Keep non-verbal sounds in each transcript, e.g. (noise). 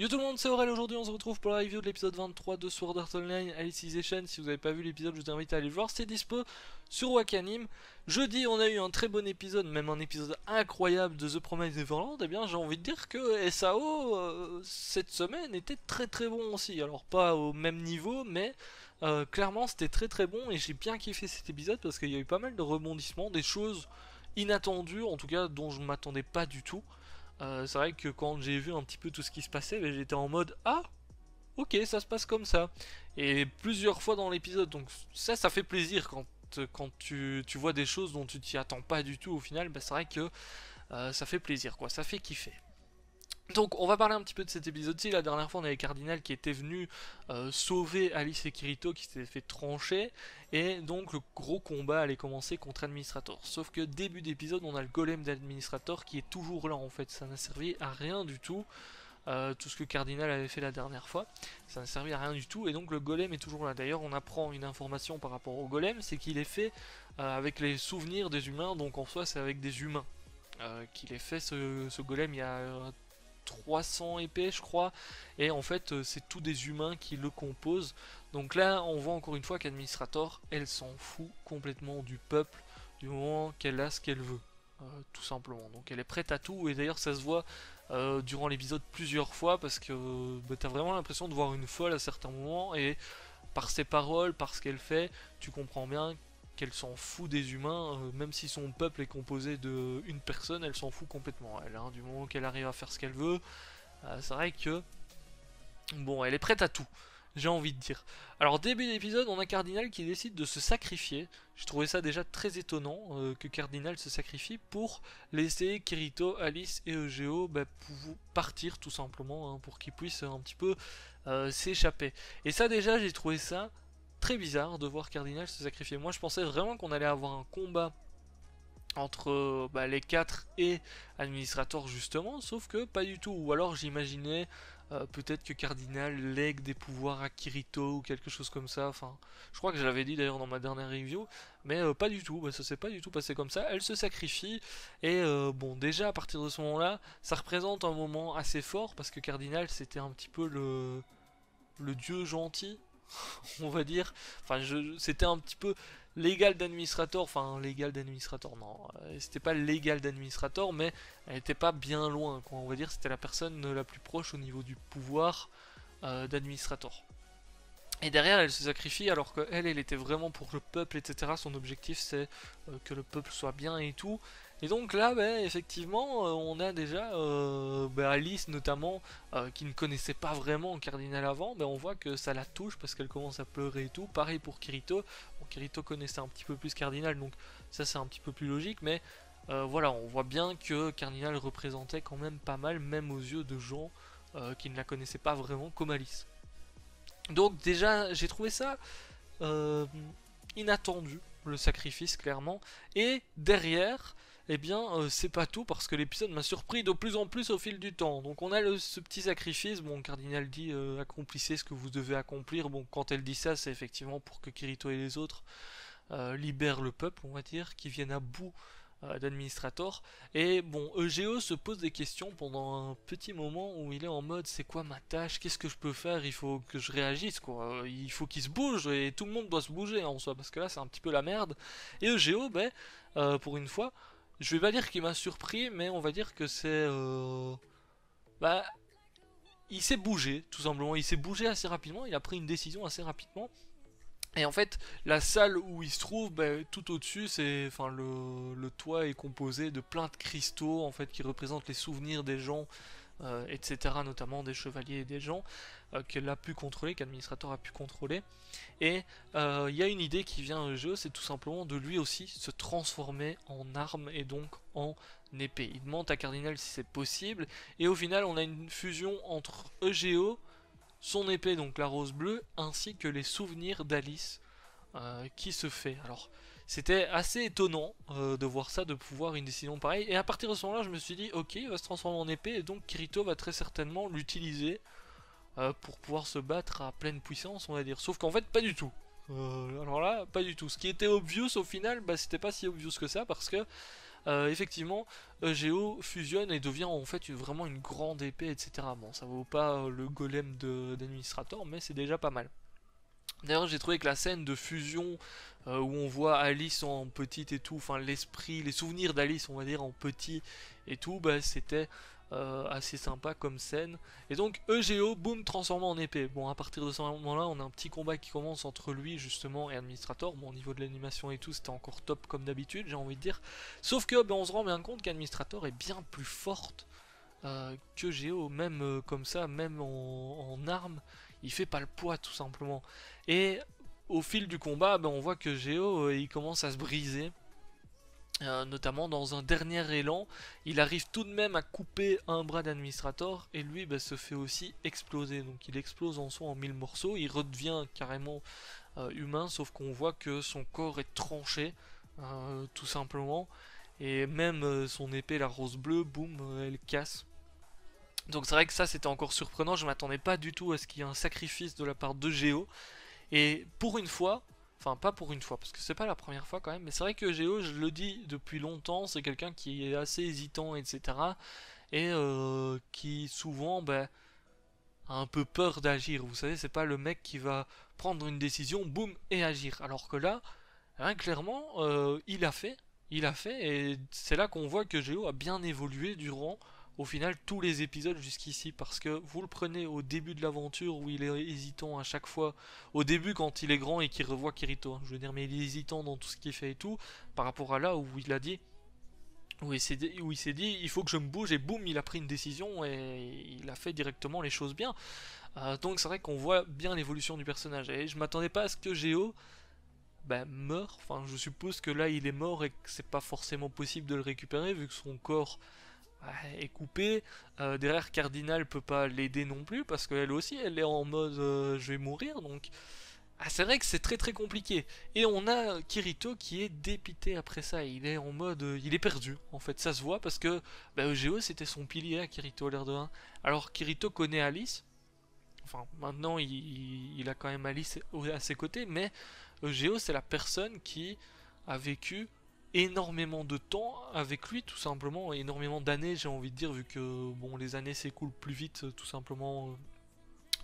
Yo tout le monde, c'est Aurel, aujourd'hui on se retrouve pour la review de l'épisode 23 de Sword Art Online Alicization, si vous n'avez pas vu l'épisode je vous invite à aller le voir, c'est dispo sur Wakanim. Jeudi on a eu un très bon épisode, même un épisode incroyable de The Promise Neverland, et eh bien j'ai envie de dire que SAO euh, cette semaine était très très bon aussi, alors pas au même niveau mais euh, clairement c'était très très bon et j'ai bien kiffé cet épisode parce qu'il y a eu pas mal de rebondissements, des choses inattendues en tout cas dont je m'attendais pas du tout. Euh, c'est vrai que quand j'ai vu un petit peu tout ce qui se passait, ben, j'étais en mode Ah Ok, ça se passe comme ça. Et plusieurs fois dans l'épisode, donc ça, ça fait plaisir quand, quand tu, tu vois des choses dont tu t'y attends pas du tout au final, ben, c'est vrai que euh, ça fait plaisir, quoi. Ça fait kiffer. Donc on va parler un petit peu de cet épisode-ci, la dernière fois on avait Cardinal qui était venu euh, sauver Alice et Kirito qui s'était fait trancher, et donc le gros combat allait commencer contre Administrator. Sauf que début d'épisode on a le golem d'Administrator qui est toujours là en fait, ça n'a servi à rien du tout, euh, tout ce que Cardinal avait fait la dernière fois, ça n'a servi à rien du tout, et donc le golem est toujours là. D'ailleurs on apprend une information par rapport au golem, c'est qu'il est fait euh, avec les souvenirs des humains, donc en soi c'est avec des humains. qu'il est fait ce, ce golem il y a 300 épées je crois et en fait euh, c'est tous des humains qui le composent donc là on voit encore une fois qu'administrator elle s'en fout complètement du peuple du moment qu'elle a ce qu'elle veut euh, tout simplement donc elle est prête à tout et d'ailleurs ça se voit euh, durant l'épisode plusieurs fois parce que tu bah, t'as vraiment l'impression de voir une folle à certains moments et par ses paroles, par ce qu'elle fait, tu comprends bien qu'elle s'en fout des humains, euh, même si son peuple est composé de une personne, elle s'en fout complètement, elle, hein, du moment qu'elle arrive à faire ce qu'elle veut, euh, c'est vrai que, bon, elle est prête à tout, j'ai envie de dire. Alors, début d'épisode, on a Cardinal qui décide de se sacrifier, j'ai trouvé ça déjà très étonnant euh, que Cardinal se sacrifie pour laisser Kirito, Alice et Egeo bah, partir tout simplement, hein, pour qu'ils puissent un petit peu s'échapper. Et ça déjà, j'ai trouvé ça très bizarre de voir Cardinal se sacrifier. Moi je pensais vraiment qu'on allait avoir un combat entre euh, bah, les 4 et Administrator justement, sauf que pas du tout. Ou alors j'imaginais euh, peut-être que Cardinal lègue des pouvoirs à Kirito ou quelque chose comme ça. Enfin, je crois que je l'avais dit d'ailleurs dans ma dernière review, mais euh, pas du tout. ça s'est pas du tout passé comme ça. Elle se sacrifie et bon, déjà à partir de ce moment-là, ça représente un moment assez fort parce que Cardinal c'était un petit peu le le dieu gentil (laughs) on va dire. Enfin, c'était un petit peu légal d'administrateur, enfin légal d'administrateur, non, euh, c'était pas légal d'administrateur, mais elle était pas bien loin, quoi. On va dire c'était la personne la plus proche au niveau du pouvoir euh, d'administrateur. Et derrière, elle se sacrifie alors qu'elle, elle était vraiment pour le peuple, etc. Son objectif, c'est euh, que le peuple soit bien et tout. Et donc là, ben, effectivement, euh, on a déjà euh, ben, Alice notamment, euh, qui ne connaissait pas vraiment Cardinal avant, mais ben, on voit que ça la touche parce qu'elle commence à pleurer et tout. Pareil pour Kirito. Kirito connaissait un petit peu plus Cardinal, donc ça c'est un petit peu plus logique, mais voilà, on voit bien que Cardinal représentait quand même pas mal, même aux yeux de gens qui ne la connaissaient pas vraiment comme Alice. Donc déjà, j'ai trouvé ça inattendu, le sacrifice clairement. Et derrière, eh bien euh, c'est pas tout parce que l'épisode m'a surpris de plus en plus au fil du temps. Donc on a ce petit sacrifice, bon Cardinal dit euh, accomplissez ce que vous devez accomplir, bon quand elle dit ça c'est effectivement pour que Kirito et les autres euh, libèrent le peuple on va dire, qui viennent à bout d'administrator. Et bon, EGO se pose des questions pendant un petit moment où il est en mode c'est quoi ma tâche, qu'est-ce que je peux faire, il faut que je réagisse quoi, il faut qu'il se bouge et tout le monde doit se bouger hein, en soi parce que là c'est un petit peu la merde. Et EGO, ben, pour une fois, je vais pas dire qu'il m'a surpris, mais on va dire que c'est... Euh, bah, il s'est bougé, tout simplement. Il s'est bougé assez rapidement, il a pris une décision assez rapidement. Et en fait, la salle où il se trouve, bah, tout au-dessus, c'est, enfin, le, le, toit est composé de plein de cristaux en fait qui représentent les souvenirs des gens euh, etc., notamment des chevaliers et des gens euh, qu'elle a pu contrôler, qu'administrateur a pu contrôler. Et euh, il y a une idée qui vient au jeu, c'est tout simplement de lui aussi se transformer en arme et donc en épée. Il demande à Cardinal si c'est possible, et au final on a une fusion entre EGO, son épée donc la rose bleue, ainsi que les souvenirs d'Alice qui se fait. Alors c'était assez étonnant euh, de voir ça, de pouvoir une décision pareille. Et à partir de ce moment-là, je me suis dit, ok, il va se transformer en épée, et donc Kirito va très certainement l'utiliser euh, pour pouvoir se battre à pleine puissance, on va dire. Sauf qu'en fait, pas du tout. Euh, alors là, pas du tout. Ce qui était obvious au final, bah, c'était pas si obvious que ça, parce que effectivement, Geo fusionne et devient en fait vraiment une grande épée, etc. Bon, ça vaut pas le golem d'administrateur, mais c'est déjà pas mal. D'ailleurs, j'ai trouvé que la scène de fusion euh, où on voit Alice en petite et tout, enfin l'esprit, les souvenirs d'Alice, on va dire, en petit et tout, bah, c'était euh, assez sympa comme scène. Et donc, EGO, boum, transformé en épée. Bon, à partir de ce moment-là, on a un petit combat qui commence entre lui, justement, et Administrator. Bon, au niveau de l'animation et tout, c'était encore top comme d'habitude, j'ai envie de dire. Sauf que, ben, on se rend bien compte qu'Administrator est bien plus forte euh, que EGO même comme ça, même en, en, armes, il fait pas le poids tout simplement. Et au fil du combat, ben, on voit que Géo euh, il commence à se briser. Euh, notamment dans un dernier élan, il arrive tout de même à couper un bras d'administrator et lui ben, se fait aussi exploser. Donc il explose en soi en mille morceaux, il redevient carrément euh, humain, sauf qu'on voit que son corps est tranché, tout simplement. Et même son épée, la rose bleue, boum, elle casse. Donc c'est vrai que ça c'était encore surprenant, je m'attendais pas du tout à ce qu'il y ait un sacrifice de la part de Géo. Et pour une fois, enfin pas pour une fois, parce que c'est pas la première fois quand même, mais c'est vrai que Géo, je le dis depuis longtemps, c'est quelqu'un qui est assez hésitant, etc. Et euh, qui souvent ben, a un peu peur d'agir. Vous savez, c'est pas le mec qui va prendre une décision, boum, et agir. Alors que là, hein, clairement, euh, il a fait. Il a fait, et c'est là qu'on voit que Géo a bien évolué durant au final tous les épisodes jusqu'ici parce que vous le prenez au début de l'aventure où il est hésitant à chaque fois au début quand il est grand et qu'il revoit Kirito hein. je veux dire mais il est hésitant dans tout ce qu'il fait et tout par rapport à là où il a dit où il s'est dit, dit, il faut que je me bouge et boum il a pris une décision et il a fait directement les choses bien euh, donc c'est vrai qu'on voit bien l'évolution du personnage et je m'attendais pas à ce que Geo. Ben, meure enfin je suppose que là il est mort et que c'est pas forcément possible de le récupérer vu que son corps est et coupée, euh, derrière Cardinal peut pas l'aider non plus parce qu'elle aussi elle est en mode euh, je vais mourir donc. Ah, c'est vrai que c'est très très compliqué. Et on a Kirito qui est dépité après ça. Il est en mode. Euh, il est perdu, en fait. Ça se voit parce que bah, c'était son pilier à Kirito, l'air de 1. Alors Kirito connaît Alice. Enfin, maintenant il, a quand même Alice à ses côtés. Mais EGO c'est la personne qui a vécu énormément de temps avec lui, tout simplement, énormément d'années, j'ai envie de dire, vu que bon, les années s'écoulent plus vite, euh, tout simplement,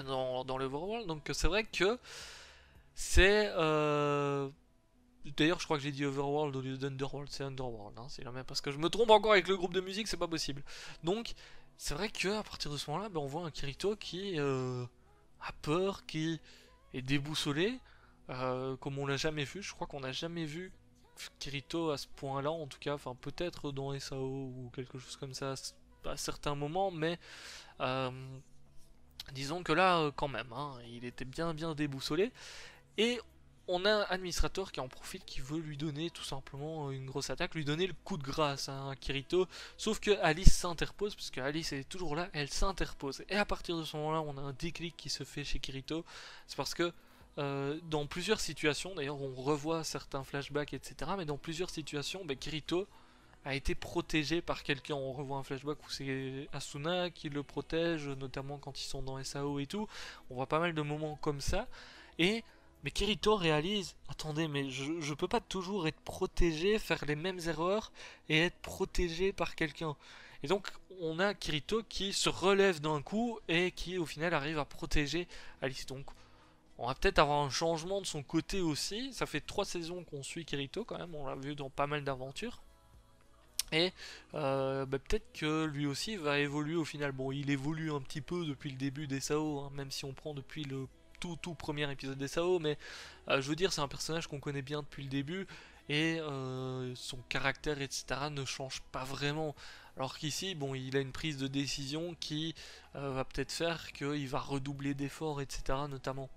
euh, dans, dans l'Overworld. Donc c'est vrai que c'est... Euh, d'ailleurs, je crois que j'ai dit Overworld au lieu d'Underworld, c'est Underworld, hein, c'est même parce que je me trompe encore avec le groupe de musique, c'est pas possible. Donc, c'est vrai que à partir de ce moment-là, ben, on voit un Kirito qui a peur, qui est déboussolé, comme on l'a jamais vu. Je crois qu'on n'a jamais vu Kirito à ce point-là, en tout cas, enfin peut-être dans SAO ou quelque chose comme ça à certains moments, mais euh, disons que là, euh, quand même, hein, il était bien bien déboussolé. Et on a un administrateur qui en profite, qui veut lui donner tout simplement une grosse attaque, lui donner le coup de grâce hein, à Kirito. Sauf que Alice s'interpose, puisque Alice est toujours là, elle s'interpose. Et à partir de ce moment-là, on a un déclic qui se fait chez Kirito. C'est parce que euh, dans plusieurs situations, d'ailleurs on revoit certains flashbacks, etc. Mais dans plusieurs situations, ben, Kirito a été protégé par quelqu'un. On revoit un flashback où c'est Asuna qui le protège, notamment quand ils sont dans SAO et tout. On voit pas mal de moments comme ça. Et mais Kirito réalise, attendez, mais je, je peux pas toujours être protégé, faire les mêmes erreurs et être protégé par quelqu'un. Et donc on a Kirito qui se relève d'un coup et qui au final arrive à protéger Alice. Donc on va peut-être avoir un changement de son côté aussi. Ça fait trois saisons qu'on suit Kirito quand même, on l'a vu dans pas mal d'aventures. Et euh, bah, peut-être que lui aussi va évoluer au final. Bon, il évolue un petit peu depuis le début des SAO, hein, même si on prend depuis le tout tout premier épisode des SAO, mais euh, je veux dire, c'est un personnage qu'on connaît bien depuis le début, et euh, son caractère, etc., ne change pas vraiment. Alors qu'ici, bon, il a une prise de décision qui va peut-être faire qu'il va redoubler d'efforts, etc., notamment.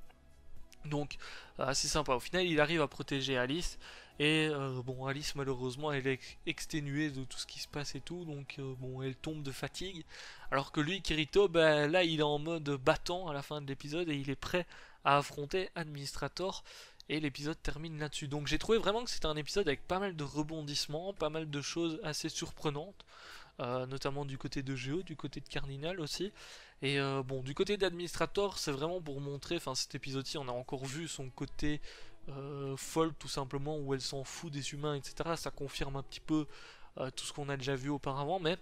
Donc euh, assez sympa. Au final, il arrive à protéger Alice. Et euh, bon, Alice malheureusement, elle est exténuée de tout ce qui se passe et tout, donc euh, bon, elle tombe de fatigue. Alors que lui, Kirito, ben, là, il est en mode battant à la fin de l'épisode et il est prêt à affronter Administrator. Et l'épisode termine là-dessus. Donc j'ai trouvé vraiment que c'était un épisode avec pas mal de rebondissements, pas mal de choses assez surprenantes. Euh, notamment du côté de Géo, du côté de Cardinal aussi. Et euh, bon, du côté d'Administrator, c'est vraiment pour montrer, enfin cet épisode-ci, on a encore vu son côté euh, folle tout simplement, où elle s'en fout des humains, etc. Ça confirme un petit peu tout ce qu'on a déjà vu auparavant, mais...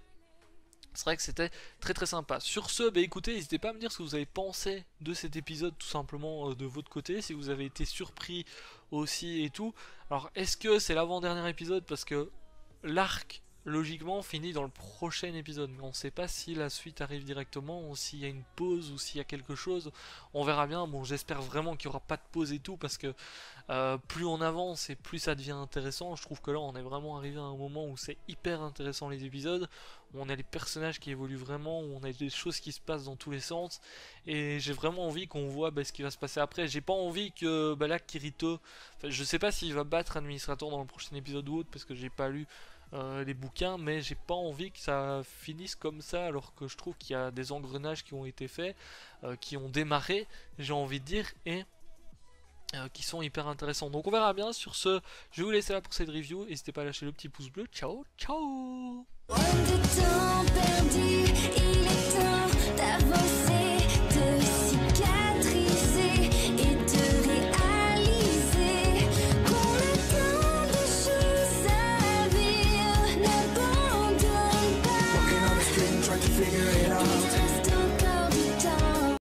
C'est vrai que c'était très très sympa. Sur ce, bah, écoutez, n'hésitez pas à me dire ce que vous avez pensé de cet épisode tout simplement de votre côté, si vous avez été surpris aussi et tout. Alors est-ce que c'est l'avant-dernier épisode parce que l'arc logiquement, fini dans le prochain épisode. Mais on ne sait pas si la suite arrive directement, ou s'il y a une pause, ou s'il y a quelque chose. On verra bien. Bon, j'espère vraiment qu'il n'y aura pas de pause et tout, parce que euh, plus on avance et plus ça devient intéressant. Je trouve que là, on est vraiment arrivé à un moment où c'est hyper intéressant les épisodes. Où on a les personnages qui évoluent vraiment, où on a des choses qui se passent dans tous les sens. Et j'ai vraiment envie qu'on voit bah, ce qui va se passer après. J'ai pas envie que bah, là, Kirito... je sais pas s'il va battre Administrator dans le prochain épisode ou autre, parce que j'ai pas lu... Euh, les bouquins, mais j'ai pas envie que ça finisse comme ça, alors que je trouve qu'il y a des engrenages qui ont été faits, euh, qui ont démarré, j'ai envie de dire, et euh, qui sont hyper intéressants. Donc on verra bien sur ce, je vais vous laisser là pour cette review, n'hésitez pas à lâcher le petit pouce bleu, ciao, ciao